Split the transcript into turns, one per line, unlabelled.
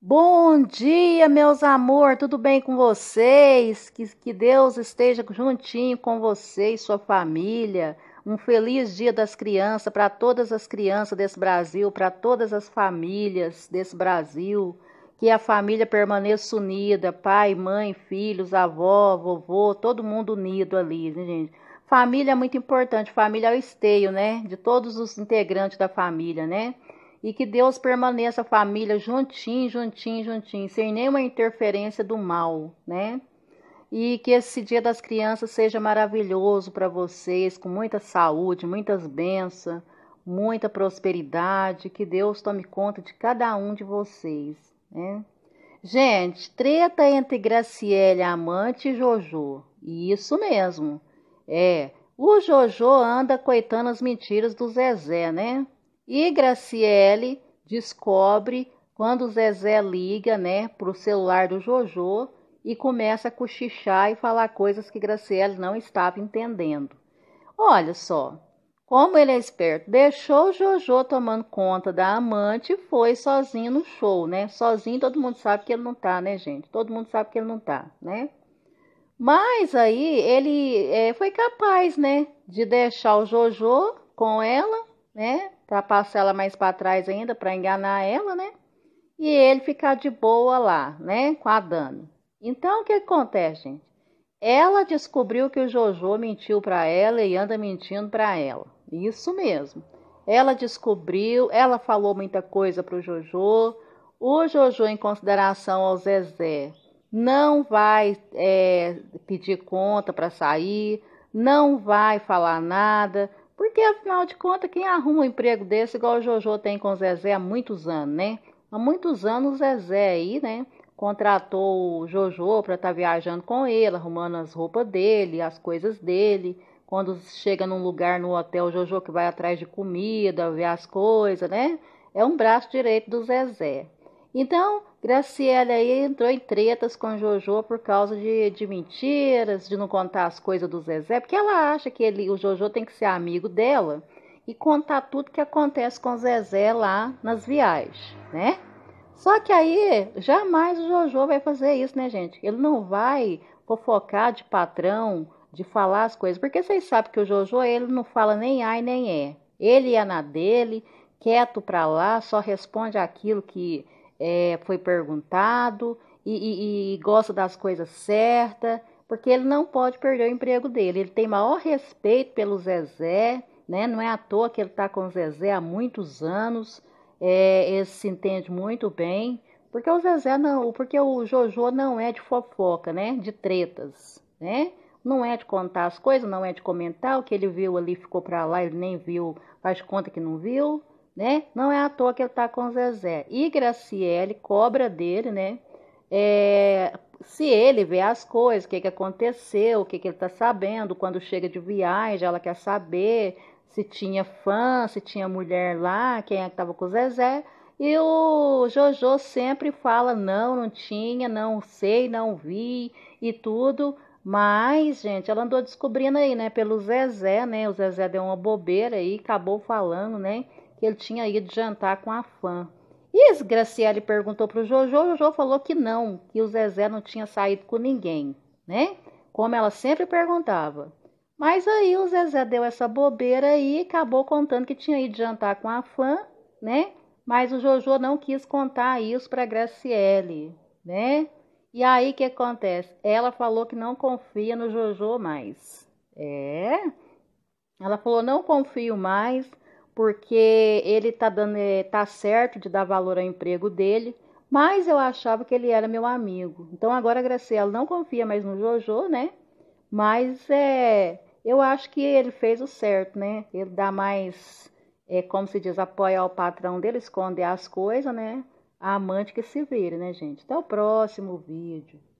Bom dia, meus amor, tudo bem com vocês? Que, que Deus esteja juntinho com você e sua família. Um feliz dia das crianças para todas as crianças desse Brasil, para todas as famílias desse Brasil. Que a família permaneça unida, pai, mãe, filhos, avó, vovô, todo mundo unido ali, né, gente? Família é muito importante, família é o esteio, né? De todos os integrantes da família, né? e que Deus permaneça a família juntinho, juntinho, juntinho, sem nenhuma interferência do mal, né? E que esse Dia das Crianças seja maravilhoso para vocês, com muita saúde, muitas bênçãos, muita prosperidade, que Deus tome conta de cada um de vocês, né? Gente, treta entre Graciele, amante e Jojo. Isso mesmo. É, o Jojo anda coitando as mentiras do Zezé, né? E Graciele descobre quando o Zezé liga né, para o celular do Jojo e começa a cochichar e falar coisas que Graciele não estava entendendo. Olha só, como ele é esperto, deixou o Jojo tomando conta da amante e foi sozinho no show, né? Sozinho todo mundo sabe que ele não tá, né, gente? Todo mundo sabe que ele não tá, né? Mas aí ele é, foi capaz, né, de deixar o Jojo com ela né? Para passar ela mais para trás ainda, para enganar ela, né? E ele ficar de boa lá, né? Com a Dani. Então, o que acontece, gente? Ela descobriu que o Jojo mentiu para ela e anda mentindo para ela. Isso mesmo. Ela descobriu, ela falou muita coisa para o Jojo. O Jojo, em consideração ao Zezé, não vai é, pedir conta para sair, não vai falar nada, porque, afinal de contas, quem arruma um emprego desse, igual o Jojo tem com o Zezé há muitos anos, né? Há muitos anos o Zezé aí, né? Contratou o Jojo para estar tá viajando com ele, arrumando as roupas dele, as coisas dele. Quando chega num lugar no hotel, o Jojo que vai atrás de comida, ver as coisas, né? É um braço direito do Zezé. Então, Graciela aí entrou em tretas com Jojo por causa de, de mentiras, de não contar as coisas do Zezé, porque ela acha que ele, o Jojo tem que ser amigo dela e contar tudo que acontece com o Zezé lá nas viagens, né? Só que aí jamais o Jojo vai fazer isso, né, gente? Ele não vai fofocar de patrão, de falar as coisas, porque vocês sabem que o Jojo ele não fala nem ai nem é. Ele é na dele, quieto pra lá, só responde aquilo que é, foi perguntado e, e, e gosta das coisas certas, porque ele não pode perder o emprego dele. Ele tem maior respeito pelo Zezé, né? Não é à toa que ele está com o Zezé há muitos anos. É, ele se entende muito bem, porque o Zezé não, porque o Jojo não é de fofoca, né? De tretas, né? Não é de contar as coisas, não é de comentar o que ele viu ali, ficou para lá, ele nem viu, faz conta que não viu né? Não é à toa que ele tá com Zezé. E Graciele cobra dele, né? É, se ele vê as coisas, o que, que aconteceu, o que, que ele tá sabendo, quando chega de viagem, ela quer saber se tinha fã, se tinha mulher lá, quem é que tava com Zezé. E o Jojo sempre fala: não, não tinha, não sei, não vi e tudo. Mas, gente, ela andou descobrindo aí, né? Pelo Zezé, né? O Zezé deu uma bobeira aí, acabou falando, né? que ele tinha ido jantar com a fã. E esse Graciele perguntou para o Jojo, o Jojo falou que não, que o Zezé não tinha saído com ninguém, né? Como ela sempre perguntava. Mas aí o Zezé deu essa bobeira e acabou contando que tinha ido jantar com a fã, né? Mas o Jojo não quis contar isso para Graciele, né? E aí o que acontece? Ela falou que não confia no Jojo mais. É? Ela falou: não confio mais, porque ele tá dando eh, tá certo de dar valor ao emprego dele, mas eu achava que ele era meu amigo. Então agora a Graciela não confia mais no Jojo, né? Mas é, eu acho que ele fez o certo, né? Ele dá mais, é, como se diz, apoio ao patrão dele, esconder as coisas, né? A amante que se vire, né, gente? Até o próximo vídeo.